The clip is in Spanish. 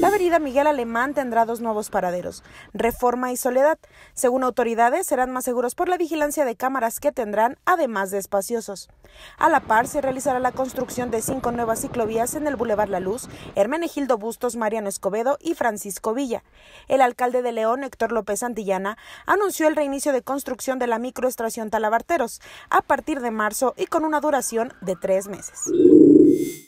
La avenida Miguel Alemán tendrá dos nuevos paraderos, Reforma y Soledad. Según autoridades, serán más seguros por la vigilancia de cámaras que tendrán, además de espaciosos. A la par, se realizará la construcción de cinco nuevas ciclovías en el Boulevard La Luz, Hermenegildo Bustos, Mariano Escobedo y Francisco Villa. El alcalde de León, Héctor López Antillana, anunció el reinicio de construcción de la microestación Talabarteros a partir de marzo y con una duración de tres meses.